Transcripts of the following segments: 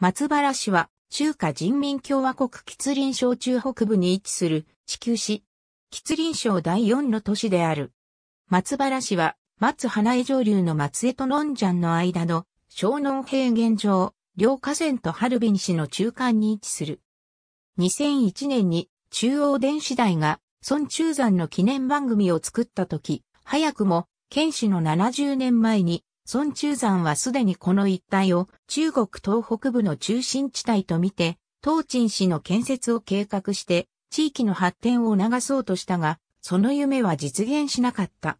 松原市は中華人民共和国吉林省中北部に位置する地球市。吉林省第四の都市である。松原市は松花江上流の松江とのンジャンの間の湘南平原上、両河川とハルビン市の中間に位置する。2001年に中央電子台が孫中山の記念番組を作った時、早くも県市の70年前に孫中山はすでにこの一帯を中国東北部の中心地帯とみて、東鎮市の建設を計画して、地域の発展を促そうとしたが、その夢は実現しなかった。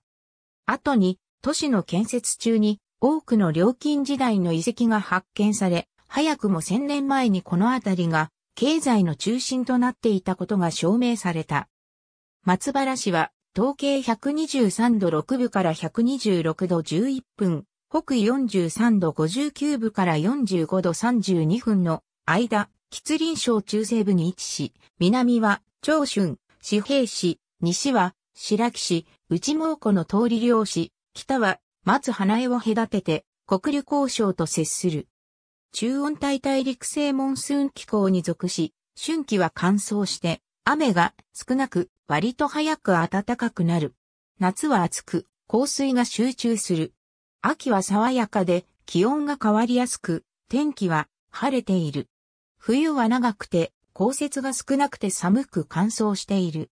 後に、都市の建設中に多くの料金時代の遺跡が発見され、早くも千年前にこの辺りが経済の中心となっていたことが証明された。松原市は、統計123度6分から126度11分、北緯43度59分から45度32分の間、吉林省中西部に位置し、南は長春、四平市、西は白木市、内蒙古の通り漁師、北は松花江を隔てて国流交渉と接する。中温帯大陸性モンスーン気候に属し、春季は乾燥して、雨が少なく割と早く暖かくなる。夏は暑く、降水が集中する。秋は爽やかで気温が変わりやすく、天気は晴れている。冬は長くて、降雪が少なくて寒く乾燥している。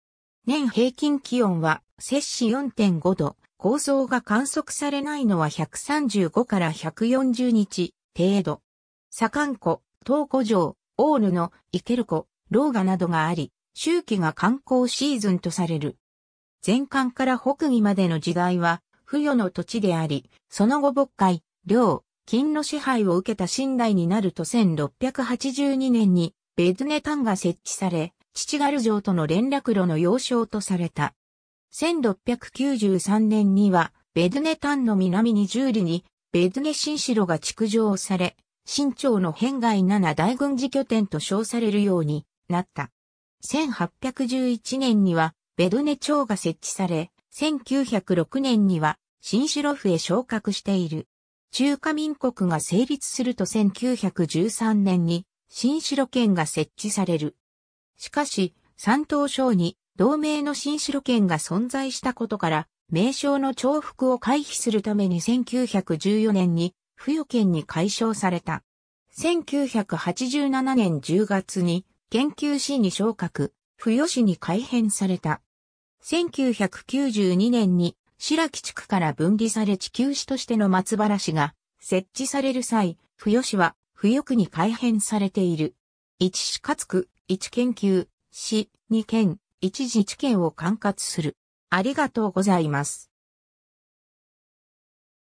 年平均気温は摂氏4.5度、高層が観測されないのは135から140日程度。左官湖、東湖城、オールの池ル湖、老ガなどがあり、周期が観光シーズンとされる。全館から北魏までの時代は不与の土地であり、その後牧会、領、金の支配を受けた信頼になると1682年にベズネタンが設置され、父ガル城との連絡路の要衝とされた。1693年には、ベズネタンの南に十里に、ベズネ新城が築城され、新朝の辺外7大軍事拠点と称されるようになった。1811年には、ベドネ町が設置され、1906年には新城府へ昇格している。中華民国が成立すると1913年に新城県が設置される。しかし、山東省に同盟の新城県が存在したことから、名称の重複を回避するために1914年に、付与県に解消された。1987年10月に、研究市に昇格、付与市に改編された。1992年に白木地区から分離され地球市としての松原市が設置される際、不与市は不与区に改編されている。一市かつ区、一研究、市、二県、一自治県を管轄する。ありがとうございます。